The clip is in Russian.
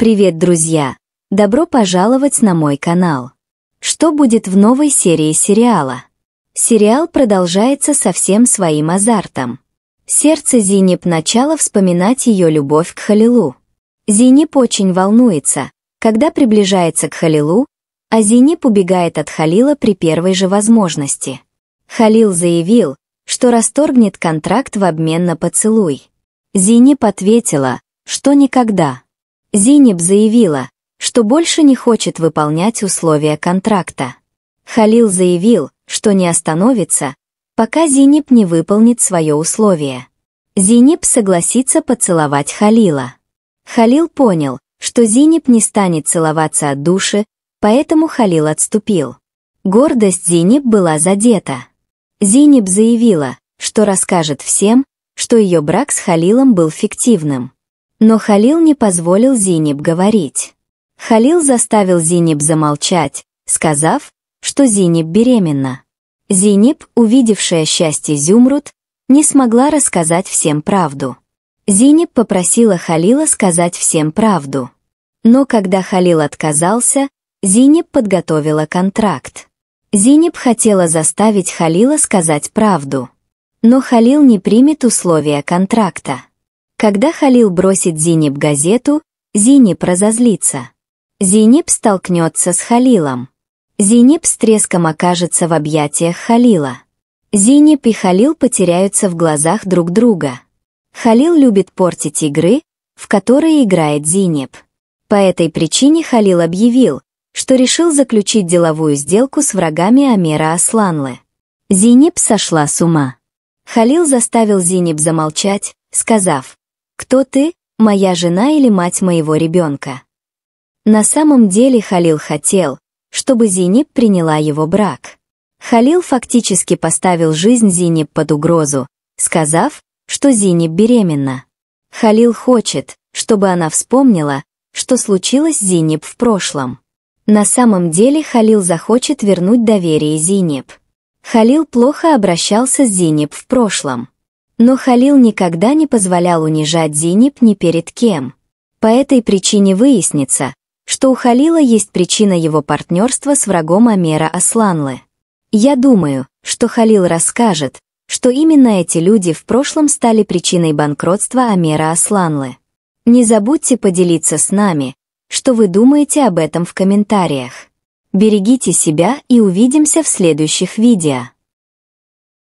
Привет, друзья! Добро пожаловать на мой канал. Что будет в новой серии сериала? Сериал продолжается со всем своим азартом. Сердце Зинеп начало вспоминать ее любовь к Халилу. Зинеп очень волнуется, когда приближается к Халилу, а Зинеп убегает от Халила при первой же возможности. Халил заявил, что расторгнет контракт в обмен на поцелуй. Зинеп ответила, что никогда. Зинеб заявила, что больше не хочет выполнять условия контракта. Халил заявил, что не остановится, пока Зинеб не выполнит свое условие. Зинеб согласится поцеловать Халила. Халил понял, что Зинеб не станет целоваться от души, поэтому Халил отступил. Гордость Зинеб была задета. Зинеб заявила, что расскажет всем, что ее брак с Халилом был фиктивным. Но Халил не позволил Зиниб говорить. Халил заставил Зиниб замолчать, сказав, что Зиниб беременна. Зиниб, увидевшая счастье Зюмрут, не смогла рассказать всем правду. Зиниб попросила Халила сказать всем правду. Но когда Халил отказался, Зиниб подготовила контракт. Зиниб хотела заставить Халила сказать правду. Но Халил не примет условия контракта. Когда Халил бросит Зиниб газету, Зиниб разозлится. Зиниб столкнется с Халилом. Зиниб с треском окажется в объятиях Халила. Зиниб и Халил потеряются в глазах друг друга. Халил любит портить игры, в которые играет Зиниб. По этой причине Халил объявил, что решил заключить деловую сделку с врагами Амера Асланлы. Зиниб сошла с ума. Халил заставил Зиниб замолчать, сказав, кто ты, моя жена или мать моего ребенка? На самом деле Халил хотел, чтобы Зиниб приняла его брак. Халил фактически поставил жизнь Зиниб под угрозу, сказав, что Зиниб беременна. Халил хочет, чтобы она вспомнила, что случилось с Зиниб в прошлом. На самом деле Халил захочет вернуть доверие Зиниб. Халил плохо обращался с Зиниб в прошлом. Но Халил никогда не позволял унижать Зиниб ни перед кем. По этой причине выяснится, что у Халила есть причина его партнерства с врагом Амера Асланлы. Я думаю, что Халил расскажет, что именно эти люди в прошлом стали причиной банкротства Амера Асланлы. Не забудьте поделиться с нами, что вы думаете об этом в комментариях. Берегите себя и увидимся в следующих видео.